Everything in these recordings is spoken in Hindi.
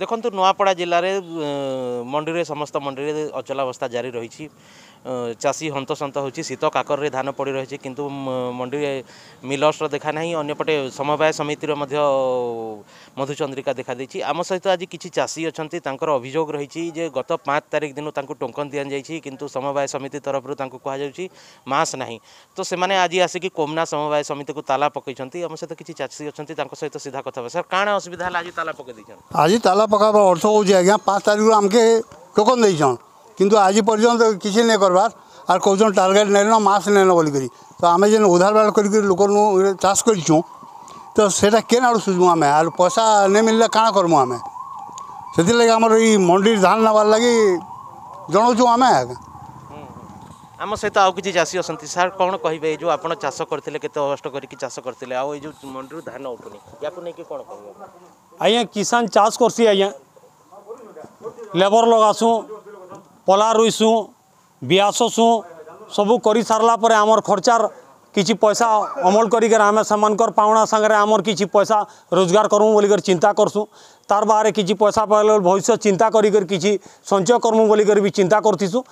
ଦେଖନ୍ତୁ ନୂଆପଡ଼ା ଜିଲ୍ଲାରେ ମଣ୍ଡିରେ ସମସ୍ତ ମଣ୍ଡିରେ ଅଚଳାବସ୍ଥା ଜାରି ରହିଛି ଚାଷୀ ହନ୍ତସନ୍ତ ହେଉଛି ଶୀତ କାକରରେ ଧାନ ପଡ଼ି ରହିଛି କିନ୍ତୁ ମଣ୍ଡିରେ ମିଲର୍ସର ଦେଖା ନାହିଁ ଅନ୍ୟପଟେ ସମବାୟ ସମିତିର ମଧ୍ୟ मधुचंद्रिका देखा आम सहित आज किसी चाषी अच्छा अभोग रही गत पाँच तारीख दिन टोकन दि जाइए कि समवाय समिति तरफ कहस ना तो से आज आसिक कोमना समवाय समिति को ताला पकई सहित किसी चाषी अच्छा सहित सीधा कथा सर कौन असुविधा आज ताला पकई आज ताला पकड़ अर्थ हो पाँच तारीख आमके टोकन दे कितु आज पर्यटन किसी नहीं करवार आर कौन टार्गेट नेलन मास नेलन बोलिकी तो आम जेन उधार बाड़ कर लोक चाष कर तो सेटा केन आड़ आम आर पैसा नहीं मिलने का करमु आम से आम मंडी धान नवार लगी जनाऊ आम हम्म। आम सहित आज किसी चाषी अच्छा सार कौन कह जो आप चाष करते कत कष्ट करें मंडी धान उठुनी या कौन आज किसान चाष करसी आज्ञा लेबर लगासुँ पला रुईसुँ ब्यास सबू कर सारापर आम खर्चार किसी पैसा अमल करें पाणा सागर आम कि पैसा रोजगार करमु बोल चिंता करसुँ तार बाहर किसी पैसा पाइल भविष्य चिंता कर किसी संचय करमु बोल कर भी चिंता करतीसु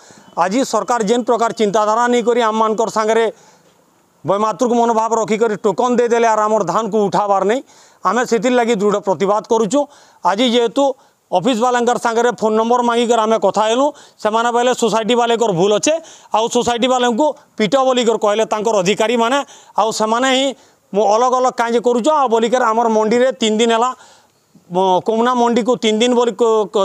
आज सरकार जेन प्रकार चिंताधारा नहीं करम मानते बैमातृक मनोभाव रखिक टोकन देदेले आर आम धान को उठावार नहीं आम से लगी दृढ़ प्रतवाद करुचु आज जेहेतु অফিস বালাঙ্কর সাংরে ফোন নম্বর মাগিকর আমি কথা হলু সে বেলে সোসাইটি বালেকর ভুল অছে আোসাইটি বালেকু পিট বলিকর কহিলে তাঁর অধিকারী মানে আসে হি অলগ অলগ কাজ করুছ আলিকার আমার মন্ডিরে তিন দিন হলা কোমনা মন্ডি কু তিন দিন বলি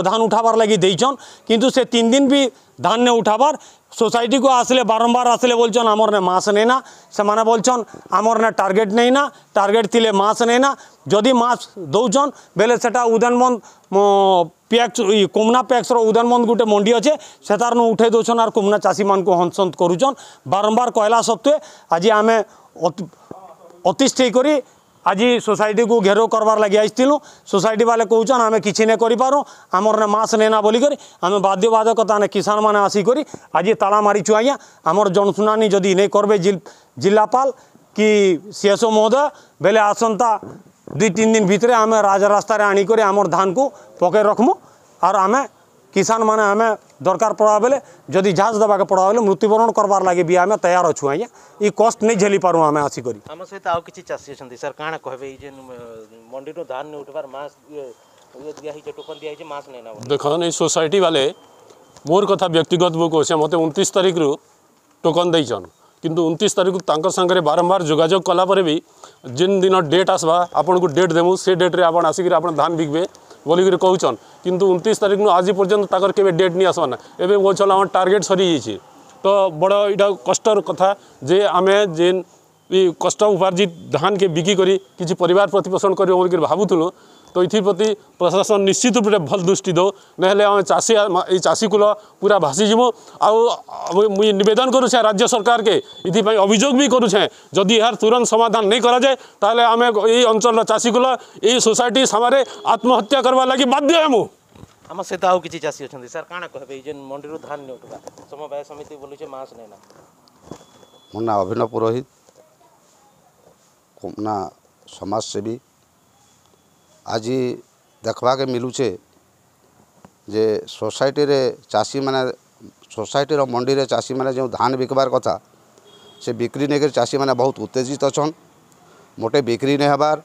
ধান উঠাবার লাগি দিয়েছন কিন্তু সে তিন দিন বি ধান নে উঠাবার সোসাইটিকে আসলে বারম্বার আসলে বলছেন আমার নে মাস নেই না সেমানে বলছেন আমার নে টার্গেট নেই না টার্গেট দিলে মাস নেই না যদি মাস দৌছন বেলে সেটা উদানবন্ধ প্যাক্স ই কুমনা প্যাক্সর উদানবন্ধ গোটে মন্ডি অছে সেটার নু উঠাই দৌছন আর কুমনা চাষী মানুষ হনসন্ত করুছন বারম্বার কহলা সত্ত্বে আজ আমি অতিষ্ঠ হয়ে করে आज सोसाइट को घेरो करार लगे आईलू सोसाइटी वाले कौचन आम कि नहीं कर आमर ने मस नहीं बोलकर आम बाध्यवाधकता किसान मैंने आसिक आज ताला मारीचु आज आमर जनशुनानी जदि नहीं करें जिलापाल कि सी एसओ महोदय बेले आसंता दुई तीन दिन भितर आम राजस्तार आनी आम धान को पकई रखमु आर आम किसान मैंने हमें दरकार पड़ा बेले जदि जहाज देवा के पड़ा बेले मृत्युवरण करवार लगे भी आम तैयार अच्छू आज्ञा ये कस्ट नहीं झेली पारू आम आसिक आम सहित आउ किसी चाषी अच्छा सर कण कहे मंडी धान नहीं उठवार मास टोकन दिखाई मास नहीं ना देखो ये सोसाइटी वाले मोर कथा व्यक्तिगत बुक कह मत उनतीस तारीख रु टोकन देचन किंतु उनतीस तारीख तक सागर बारंबार जोजोग कलापर भी जिन दिन डेट आसवा आपन को डेट देमु से डेट्रे आप आसिक आप धान बिकबे বলিকি কৌছন কিন্তু উনত্রিশ তারিখ নু আজ পর্যন্ত তাঁর কেবে ডেট নিয়ে আসবান না এবে কৌছন আমার টার্গেট সরি যাইছে তো বড় এটা কষ্টর কথা যে আমি যে কষ্ট উপার্জিত ধানকে বিকি করে কিছু পরিবার প্রতিপোষণ করব বলিকি ভাবুলু तो इथिप्रति प्रशासन निश्चित रूप से भल दृष्टि दो ना आम चाषी ई चाषी कुल पूरा भासीजमु आउ मुई निवेदन करुछे राज्य सरकार के इथिपाई अभियोग भी करुछे जदि यार तुरंत समाधान नहीं करा जाए ताले आमे चाषी कुल ई सोसाइटी सामने आत्महत्या करवा लगी बाध्य हेमु आम सहित आज किसी चाषी अच्छा सर काण कहे जेन मंडी धान समवाय समिति बोलुछे मास नेना ମୋ ନାଁ ଅଭିନବ ପୁରୋହିତ ମୋ ନାଁ ଆଜି ଦେଖ୍ବାକେ ମିଲୁଛେ ଯେ ସୋସାଇଟିରେ ଚାଷୀମାନେ ସୋସାଇଟିର ମଣ୍ଡିରେ ଚାଷୀମାନେ ଯେଉଁ ଧାନ ବିକ୍ବାର୍ କଥା ସେ ବିକ୍ରି ନେଇକରି ଚାଷୀମାନେ ବହୁତ ଉତ୍ତେଜିତ ଅଛନ୍ ମୋଟେ ବିକ୍ରି ନେଇ ହେବାର୍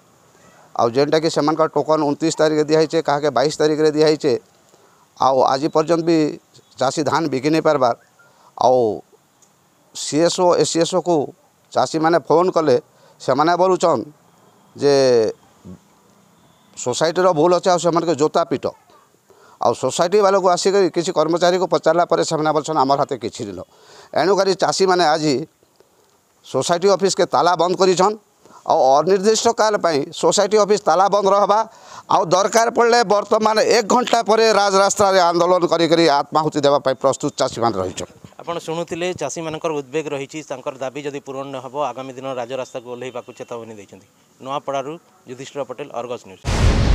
ଆଉ ଯେନ୍ଟାକି ସେମାନଙ୍କର ଟୋକନ୍ ଉଣତିରିଶ ତାରିଖରେ ଦିଆହେଇଛେ କାହାକେ ବାଇଶ ତାରିଖରେ ଦିଆହେଇଛେ ଆଉ ଆଜି ପର୍ଯ୍ୟନ୍ତ ବି ଚାଷୀ ଧାନ ବିକି ନେଇ ପାର୍ବାର୍ ଆଉ ସିଏସ୍ଓ ଏସ୍ସିଏସ୍ଓକୁ ଚାଷୀମାନେ ଫୋନ୍ କଲେ ସେମାନେ ବୋଲୁଛନ୍ ଯେ ସୋସାଇଟିର ଭୁଲ ଅଛି ଆଉ ସେମାନଙ୍କୁ ଜୋତା ପିଟ ଆଉ ସୋସାଇଟି ବାଲାକୁ ଆସିକରି କିଛି କର୍ମଚାରୀକୁ ପଚାରିଲା ପରେ ସେମାନେ ବୋଲଛନ୍ ଆମର ହାତେ କିଛି ନିଲ ଏଣୁକରି ଚାଷୀମାନେ ଆଜି ସୋସାଇଟି ଅଫିସ୍କେ ତାଲା ବନ୍ଦ କରିଛନ୍ ଆଉ ଅନିର୍ଦ୍ଦିଷ୍ଟ କାଳ ପାଇଁ ସୋସାଇଟି ଅଫିସ୍ ତାଲା ବନ୍ଦ ରହିବା ଆଉ ଦରକାର ପଡ଼ିଲେ ବର୍ତ୍ତମାନ ଏକ ଘଣ୍ଟା ପରେ ରାଜରାସ୍ତାରେ ଆନ୍ଦୋଳନ କରିକରି ଆତ୍ମାହୁତି ଦେବା ପାଇଁ ପ୍ରସ୍ତୁତ ଚାଷୀମାନେ ରହିଛନ୍ ଆପଣ ଶୁଣୁଥିଲେ ଚାଷୀମାନଙ୍କର ଉଦ୍ବେଗ ରହିଛି ତାଙ୍କର ଦାବି ଯଦି ପୂରଣ ନ ହେବ ଆଗାମୀ ଦିନ ରାଜରାସ୍ତାକୁ ଓହ୍ଲାଇବାକୁ ଚେତାବନୀ ଦେଇଛନ୍ତି ନୂଆପଡ଼ାରୁ ଯୁଧିଷ୍ଠିର ପଟେଲ ଅର୍ଗସ୍ ନ୍ୟୁଜ୍